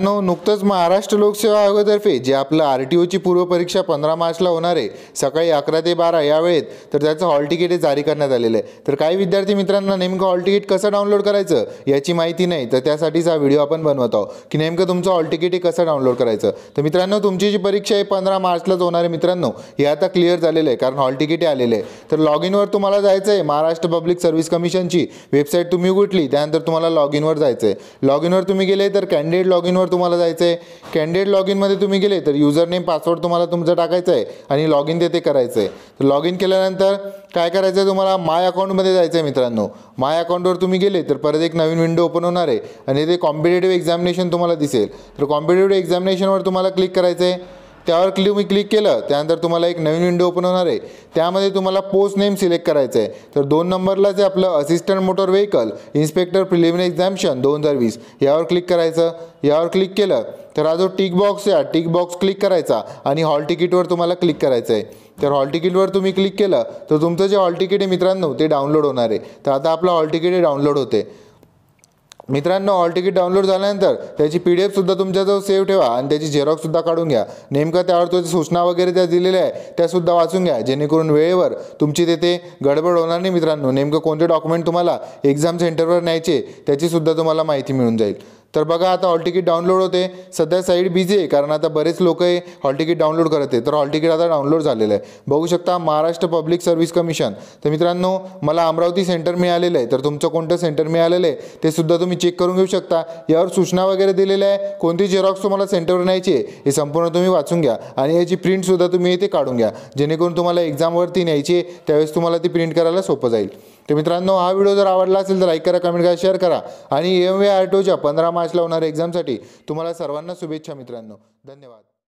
मित्रांनो नुकतंच महाराष्ट्र लोकसेवा आयोगातर्फे जे आपलं आर टी ओची पूर्वपरीक्षा पंधरा मार्चला होणार आहे सकाळी अकरा ते बारा या वेळेत तर त्याचं हॉल तिकीट जारी करण्यात आलेलं आहे तर काही विद्यार्थी मित्रांना नेमकं हॉल तिकीट कसं डाउनलोड करायचं याची माहिती नाही तर त्यासाठीचा व्हिडिओ आपण बनवत आहोत की नेमकं तुमचं हॉल तिकीट हे कसं डाउनलोड करायचं तर मित्रांनो तुमची जी परीक्षा आहे पंधरा मार्चलाच होणार आहे मित्रांनो हे आता क्लिअर झालेलं आहे कारण हॉल तिकीट आलेलं आहे तर लॉग इनवर तुम्हाला जायचं आहे महाराष्ट्र पब्लिक सर्व्हिस कमिशनची वेबसाईट तुम्ही उघडली त्यानंतर तुम्हाला लॉग इनवर जायचं आहे लॉग इनवर तुम्ही गेले तर कॅन्डिडेट लॉग इनवर तुम्हाला जायचं आहे कॅन्डिडेट लॉग इनमध्ये तुम्ही गेले तर युजर नेम पासवर्ड तुम्हाला तुमचं टाकायचं आहे आणि लॉग इन ते करायचं आहे तर लॉग इन केल्यानंतर काय करायचं आहे तुम्हाला माय अकाउंटमध्ये जायचं आहे मित्रांनो माय अकाउंटवर तुम्ही गेले तर परत एक नवीन विंडो ओपन होणार आहे आणि ते कॉम्पिटेटिव्ह एक्झामिनेशन तुम्हाला दिसेल तर कॉम्पिटेटिव्ह एक्झामिनेशनवर तुम्हाला क्लिक करायचं आहे त्यावर क्लिक मी क्लिक केलं त्यानंतर तुम्हाला एक नवीन विंडो ओपन होणार आहे त्यामध्ये तुम्हाला पोस्ट नेम सिलेक्ट करायचं आहे तर दोन नंबरला जे आपलं assistant motor vehicle inspector preliminary examination दोन हजार वीस यावर क्लिक करायचं यावर क्लिक केलं तर हा जो टिक बॉक्स आहे टिक बॉक्स क्लिक करायचा आणि हॉल तिकीटवर तुम्हाला क्लिक करायचं आहे तर हॉल तिकीटवर तुम्ही क्लिक केलं तर तुमचं जे हॉल तिकीट आहे मित्रांनो ते डाउनलोड होणार आहे तर आता आपलं हॉल तिकीट डाउनलोड होते मित्रांनो ऑल तिकीट डाउनलोड झाल्यानंतर त्याची पी डी एफसुद्धा तुमच्याजवळ सेव्ह ठेवा आणि त्याची झेरॉक्ससुद्धा काढून घ्या नेमकं त्यावर तो सूचना वगैरे त्या दिलेल्या आहे त्यासुद्धा वाचून घ्या जेणेकरून वेळेवर तुमची तेथे गडबड होणार नाही मित्रांनो नेमकं कोणते डॉक्युमेंट तुम्हाला एक्झाम सेंटरवर न्यायचे त्याचीसुद्धा तुम्हाला माहिती मिळून जाईल तर बघा आता हॉल तिकीट डाउनलोड होते सध्या साईड बिझी आहे कारण आता बरेच लोक हे हॉल तिकीट डाउनलोड करत आहे तर हॉल तिकीट आता डाउनलोड झालेलं आहे बघू शकता महाराष्ट्र पब्लिक सर्व्हिस कमिशन तर मित्रांनो मला अमरावती सेंटर मिळालेलं आहे तर तुमचं कोणतं सेंटर मिळालेलं आहे ते सुद्धा तुम्ही चेक करून घेऊ शकता यावर सूचना वगैरे दिलेल्या आहे कोणती झेरॉक्स तुम्हाला सेंटरवर न्यायची हे संपूर्ण तुम्ही वाचून घ्या आणि याची प्रिंटसुद्धा तुम्ही इथे काढून घ्या जेणेकरून तुम्हाला एक्झामवरती न्यायची त्यावेळेस तुम्हाला ती प्रिंट करायला सोपं जाईल तर मित्रांनो हा व्हिडिओ जर आवडला असेल तर लाईक करा कमेंट करा शेअर करा आणि एम व्ही आर टूच्या पंधरा मार्चला होणाऱ्या एक्झामसाठी तुम्हाला सर्वांना शुभेच्छा मित्रांनो धन्यवाद